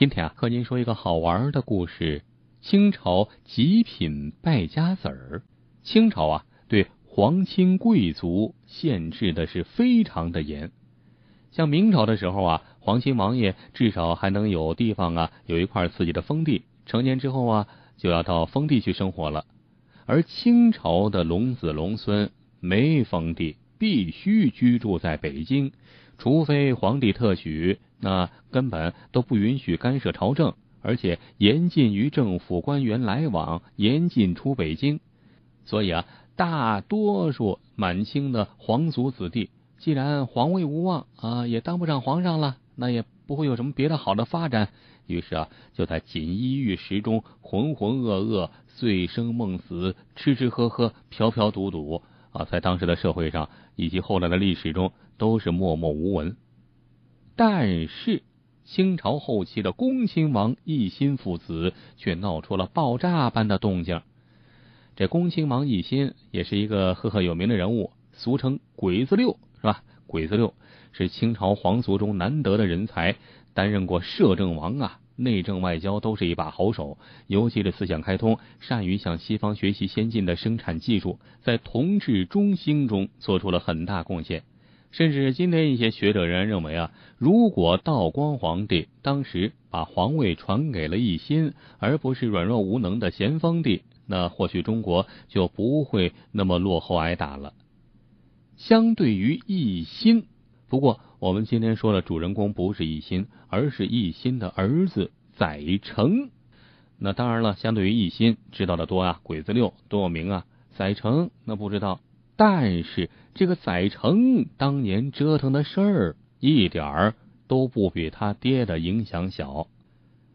今天啊，和您说一个好玩的故事。清朝极品败家子儿。清朝啊，对皇亲贵族限制的是非常的严。像明朝的时候啊，皇亲王爷至少还能有地方啊，有一块自己的封地。成年之后啊，就要到封地去生活了。而清朝的龙子龙孙没封地，必须居住在北京，除非皇帝特许。那根本都不允许干涉朝政，而且严禁与政府官员来往，严禁出北京。所以啊，大多数满清的皇族子弟，既然皇位无望啊，也当不上皇上了，那也不会有什么别的好的发展。于是啊，就在锦衣玉食中浑浑噩噩、醉生梦死、吃吃喝喝、飘飘赌赌啊，在当时的社会上以及后来的历史中，都是默默无闻。但是清朝后期的恭亲王奕欣父子却闹出了爆炸般的动静。这恭亲王奕欣也是一个赫赫有名的人物，俗称“鬼子六”，是吧？“鬼子六”是清朝皇族中难得的人才，担任过摄政王啊，内政外交都是一把好手。尤其是思想开通，善于向西方学习先进的生产技术，在同治中兴中做出了很大贡献。甚至今天一些学者仍然认为啊，如果道光皇帝当时把皇位传给了奕欣，而不是软弱无能的咸丰帝，那或许中国就不会那么落后挨打了。相对于奕欣，不过我们今天说的主人公不是奕欣，而是奕欣的儿子载诚。那当然了，相对于奕欣知道的多啊，鬼子六多有名啊，载诚那不知道。但是这个载成当年折腾的事儿一点儿都不比他爹的影响小，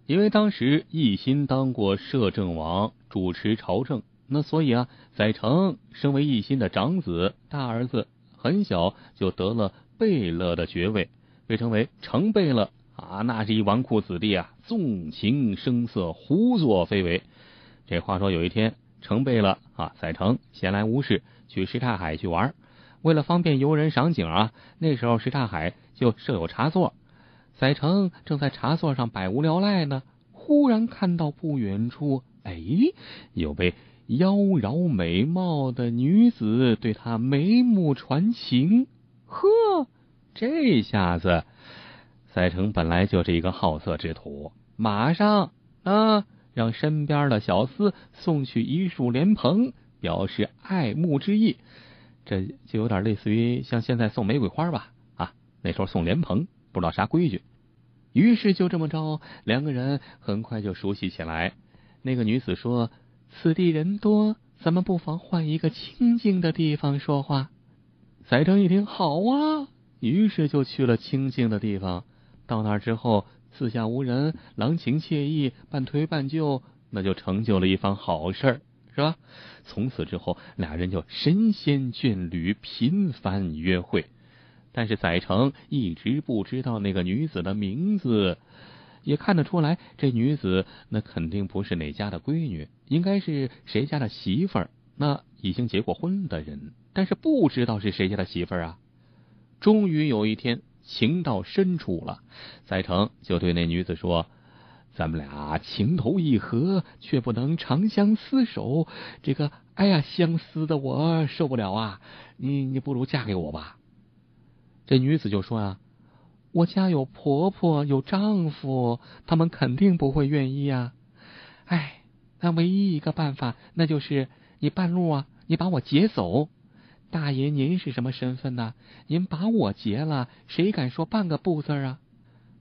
因为当时奕欣当过摄政王主持朝政，那所以啊，载成身为奕欣的长子大儿子，很小就得了贝勒的爵位，被称为成贝勒啊，那是一纨绔子弟啊，纵情声色，胡作非为。这话说有一天。成备了啊，载程闲来无事去石刹海去玩。为了方便游人赏景啊，那时候石刹海就设有茶座。载程正在茶座上百无聊赖呢，忽然看到不远处，哎，有位妖娆美貌的女子对他眉目传情。呵，这下子载程本来就是一个好色之徒，马上啊。让身边的小厮送去一束莲蓬，表示爱慕之意。这就有点类似于像现在送玫瑰花吧啊！那时候送莲蓬，不知道啥规矩。于是就这么着，两个人很快就熟悉起来。那个女子说：“此地人多，咱们不妨换一个清静的地方说话。”载相一听，好啊，于是就去了清静的地方。到那儿之后。四下无人，郎情妾意，半推半就，那就成就了一番好事，是吧？从此之后，俩人就神仙眷侣，频繁约会。但是载成一直不知道那个女子的名字，也看得出来，这女子那肯定不是哪家的闺女，应该是谁家的媳妇儿，那已经结过婚的人，但是不知道是谁家的媳妇儿啊。终于有一天。情到深处了，赛成就对那女子说：“咱们俩情投意合，却不能长相厮守。这个，哎呀，相思的我受不了啊！你，你不如嫁给我吧。”这女子就说：“啊，我家有婆婆，有丈夫，他们肯定不会愿意啊。哎，那唯一一个办法，那就是你半路啊，你把我劫走。”大爷，您是什么身份呢？您把我劫了，谁敢说半个不字啊？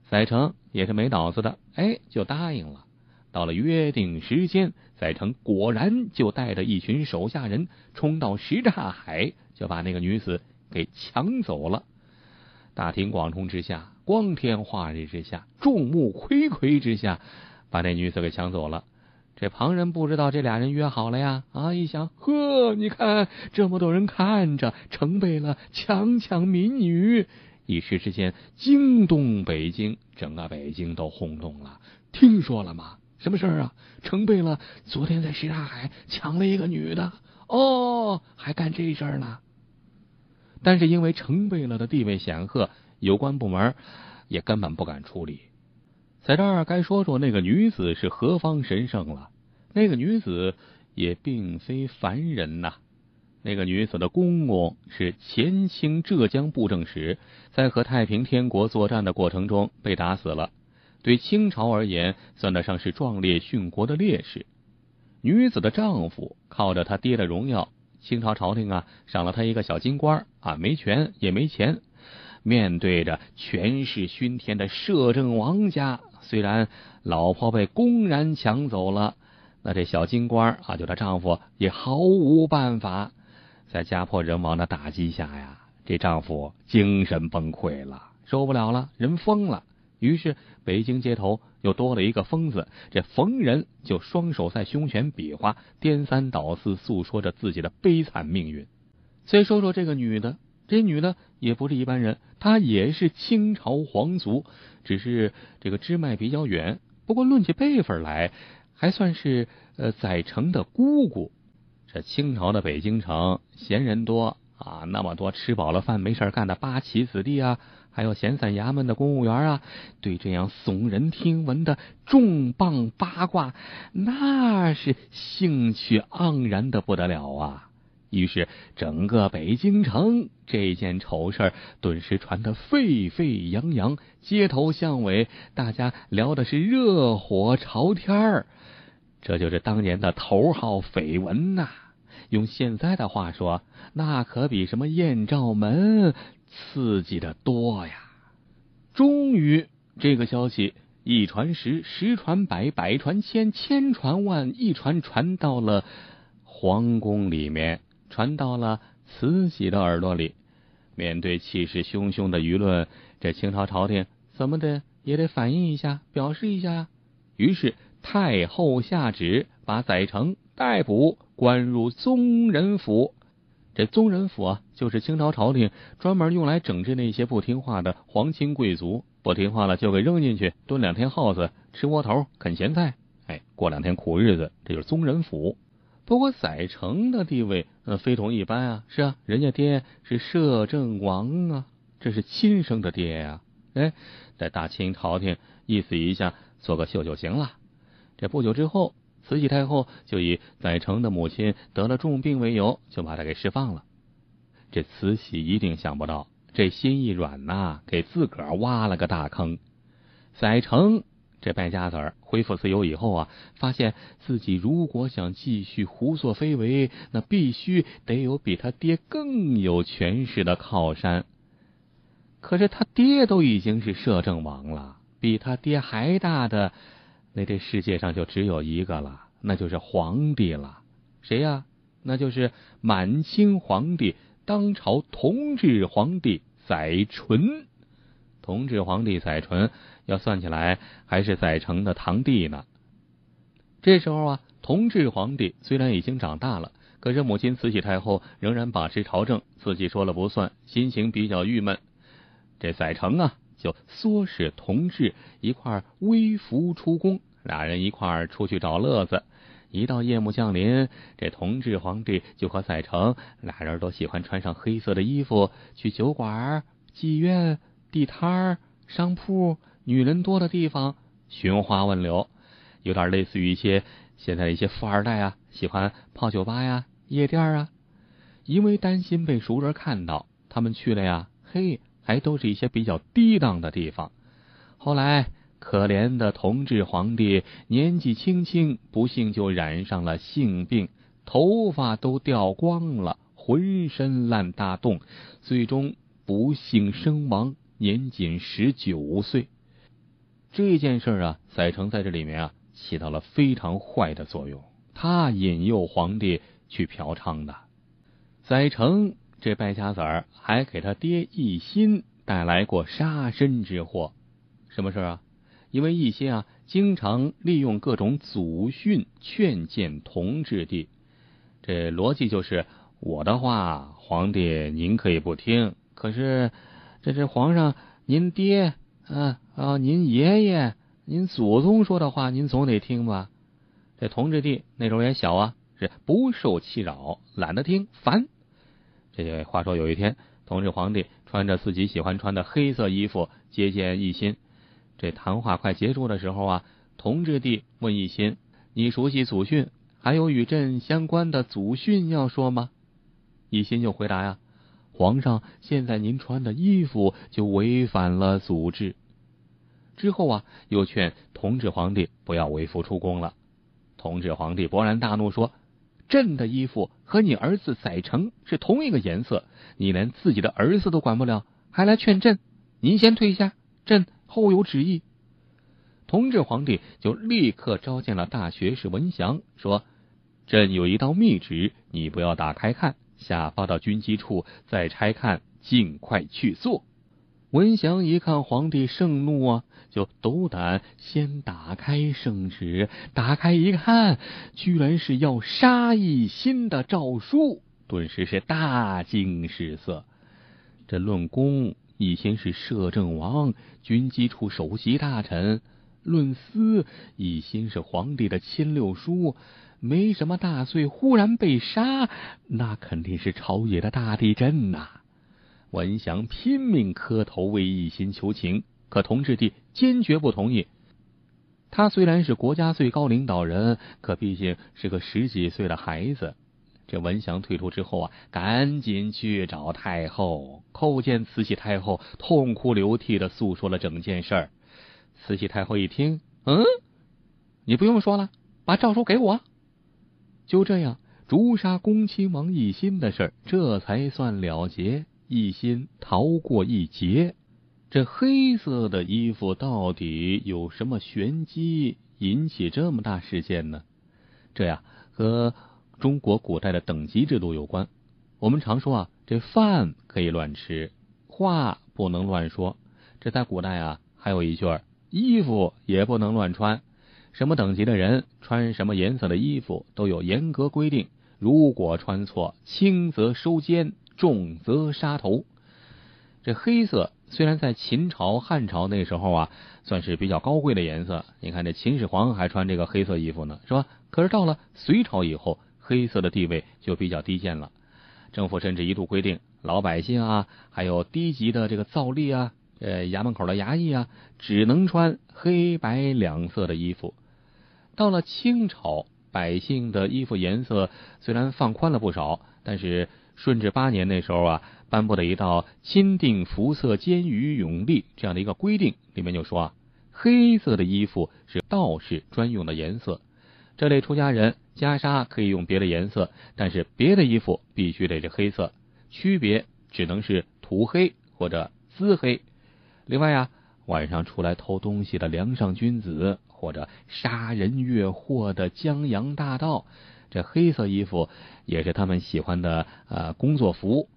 赛成也是没脑子的，哎，就答应了。到了约定时间，赛成果然就带着一群手下人冲到什刹海，就把那个女子给抢走了。大庭广众之下，光天化日之下，众目睽睽之下，把那女子给抢走了。这旁人不知道，这俩人约好了呀？啊，一想，呵，你看这么多人看着，成贝了强抢民女，一时之间惊动北京，整个北京都轰动了。听说了吗？什么事儿啊？成贝了，昨天在什刹海抢了一个女的，哦，还干这事儿呢。但是因为成贝了的地位显赫，有关部门也根本不敢处理。在这儿该说说那个女子是何方神圣了。那个女子也并非凡人呐。那个女子的公公是前清浙江布政使，在和太平天国作战的过程中被打死了，对清朝而言算得上是壮烈殉国的烈士。女子的丈夫靠着他爹的荣耀，清朝朝廷啊赏了他一个小金官啊，没权也没钱，面对着权势熏天的摄政王家。虽然老婆被公然抢走了，那这小金官啊，就她丈夫也毫无办法。在家破人亡的打击下呀，这丈夫精神崩溃了，受不了了，人疯了。于是北京街头又多了一个疯子，这逢人就双手在胸前比划，颠三倒四诉说着自己的悲惨命运。再说说这个女的。这女的也不是一般人，她也是清朝皇族，只是这个支脉比较远。不过论起辈分来，还算是呃宰城的姑姑。这清朝的北京城闲人多啊，那么多吃饱了饭没事干的八旗子弟啊，还有闲散衙门的公务员啊，对这样耸人听闻的重磅八卦，那是兴趣盎然的不得了啊！于是，整个北京城这件丑事顿时传得沸沸扬扬，街头巷尾大家聊的是热火朝天儿。这就是当年的头号绯闻呐！用现在的话说，那可比什么艳照门刺激的多呀！终于，这个消息一传十，十传百，百传千，千传万，一传传到了皇宫里面。传到了慈禧的耳朵里，面对气势汹汹的舆论，这清朝朝廷怎么的也得反映一下，表示一下呀。于是太后下旨，把载诚逮捕，关入宗人府。这宗人府啊，就是清朝朝廷专门用来整治那些不听话的皇亲贵族，不听话了就给扔进去蹲两天耗子，吃窝头啃咸菜，哎，过两天苦日子。这就是宗人府。不过载诚的地位非同一般啊，是啊，人家爹是摄政王啊，这是亲生的爹呀，哎，在大清朝廷意思一下做个秀就行了。这不久之后，慈禧太后就以载诚的母亲得了重病为由，就把他给释放了。这慈禧一定想不到，这心一软呐，给自个儿挖了个大坑。载诚。这败家子儿恢复自由以后啊，发现自己如果想继续胡作非为，那必须得有比他爹更有权势的靠山。可是他爹都已经是摄政王了，比他爹还大的，那这世界上就只有一个了，那就是皇帝了。谁呀？那就是满清皇帝当朝同治皇帝载淳。同治皇帝载淳。要算起来，还是宰诚的堂弟呢。这时候啊，同治皇帝虽然已经长大了，可是母亲慈禧太后仍然把持朝政，自己说了不算，心情比较郁闷。这载成啊，就唆使同治一块微服出宫，俩人一块出去找乐子。一到夜幕降临，这同治皇帝就和载成俩人都喜欢穿上黑色的衣服，去酒馆、妓院、地摊、商铺。女人多的地方，寻花问柳，有点类似于一些现在一些富二代啊，喜欢泡酒吧呀、夜店啊。因为担心被熟人看到，他们去了呀，嘿，还都是一些比较低档的地方。后来，可怜的同治皇帝年纪轻轻，不幸就染上了性病，头发都掉光了，浑身烂大洞，最终不幸身亡，年仅十九岁。这件事啊，载成在这里面啊起到了非常坏的作用。他引诱皇帝去嫖娼的，载成这败家子儿还给他爹奕欣带来过杀身之祸。什么事啊？因为奕欣啊经常利用各种祖训劝谏同治帝，这逻辑就是我的话，皇帝您可以不听，可是这是皇上您爹。啊啊！您爷爷、您祖宗说的话，您总得听吧。这同治帝那时候也小啊，是不受气扰，懒得听，烦。这话说有一天，同治皇帝穿着自己喜欢穿的黑色衣服接见奕欣。这谈话快结束的时候啊，同治帝问奕欣：“你熟悉祖训，还有与朕相关的祖训要说吗？”奕欣就回答呀。皇上，现在您穿的衣服就违反了祖制。之后啊，又劝同治皇帝不要为父出宫了。同治皇帝勃然大怒，说：“朕的衣服和你儿子载诚是同一个颜色，你连自己的儿子都管不了，还来劝朕？您先退下，朕后有旨意。”同治皇帝就立刻召见了大学士文祥，说：“朕有一道密旨，你不要打开看。”下发到军机处，再拆看，尽快去做。文祥一看，皇帝盛怒啊，就斗胆先打开圣旨。打开一看，居然是要杀一心的诏书，顿时是大惊失色。这论功，一心是摄政王、军机处首席大臣；论私，一心是皇帝的亲六叔。没什么大罪，忽然被杀，那肯定是朝野的大地震呐！文祥拼命磕头为一心求情，可同治帝坚决不同意。他虽然是国家最高领导人，可毕竟是个十几岁的孩子。这文祥退出之后啊，赶紧去找太后，叩见慈禧太后，痛哭流涕的诉说了整件事。慈禧太后一听，嗯，你不用说了，把诏书给我。就这样，诛杀恭亲王奕欣的事，这才算了结，奕欣逃过一劫。这黑色的衣服到底有什么玄机，引起这么大事件呢？这呀，和中国古代的等级制度有关。我们常说啊，这饭可以乱吃，话不能乱说。这在古代啊，还有一句儿，衣服也不能乱穿。什么等级的人穿什么颜色的衣服都有严格规定，如果穿错，轻则收监，重则杀头。这黑色虽然在秦朝、汉朝那时候啊，算是比较高贵的颜色，你看这秦始皇还穿这个黑色衣服呢，是吧？可是到了隋朝以后，黑色的地位就比较低贱了。政府甚至一度规定，老百姓啊，还有低级的这个造例啊，呃，衙门口的衙役啊，只能穿黑白两色的衣服。到了清朝，百姓的衣服颜色虽然放宽了不少，但是顺治八年那时候啊，颁布的一道《钦定服色兼于永历》这样的一个规定，里面就说啊，黑色的衣服是道士专用的颜色，这类出家人袈裟可以用别的颜色，但是别的衣服必须得是黑色，区别只能是涂黑或者滋黑。另外呀，晚上出来偷东西的梁上君子。或者杀人越货的江洋大盗，这黑色衣服也是他们喜欢的呃工作服。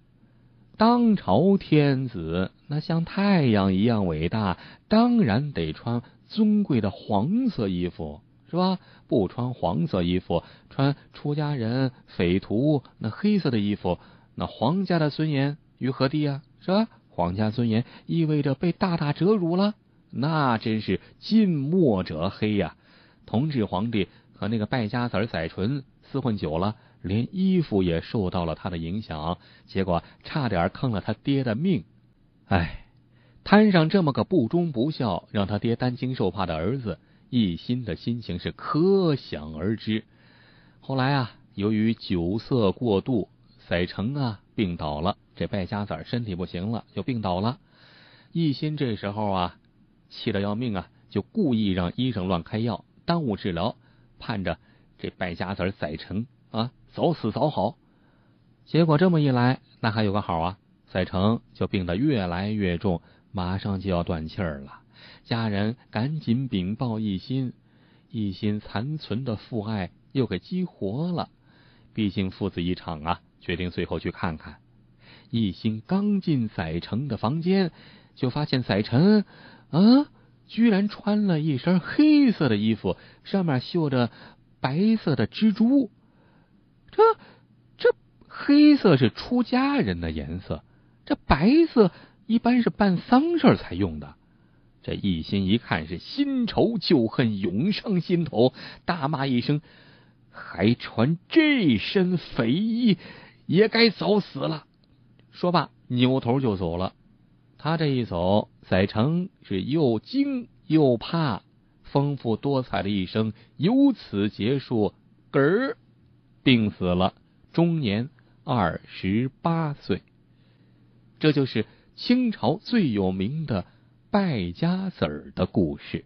当朝天子那像太阳一样伟大，当然得穿尊贵的黄色衣服，是吧？不穿黄色衣服，穿出家人、匪徒那黑色的衣服，那皇家的尊严于何地啊？是吧？皇家尊严意味着被大大折辱了。那真是近墨者黑呀！同治皇帝和那个败家子载淳厮混久了，连衣服也受到了他的影响，结果差点坑了他爹的命。哎，摊上这么个不忠不孝、让他爹担惊受怕的儿子，一心的心情是可想而知。后来啊，由于酒色过度，载成啊病倒了，这败家子身体不行了，就病倒了。一心这时候啊。气得要命啊！就故意让医生乱开药，耽误治疗，盼着这败家子载诚啊早死早好。结果这么一来，那还有个好啊！载诚就病得越来越重，马上就要断气儿了。家人赶紧禀报一心，一心残存的父爱又给激活了。毕竟父子一场啊，决定最后去看看。一心刚进载诚的房间，就发现载诚。啊！居然穿了一身黑色的衣服，上面绣着白色的蜘蛛。这这，黑色是出家人的颜色，这白色一般是办丧事才用的。这一心一看是新仇旧恨涌上心头，大骂一声：“还穿这身肥衣，也该早死了！”说罢，扭头就走了。他这一走，载成是又惊又怕，丰富多彩的一生由此结束，嗝，病死了，终年二十八岁。这就是清朝最有名的败家子儿的故事。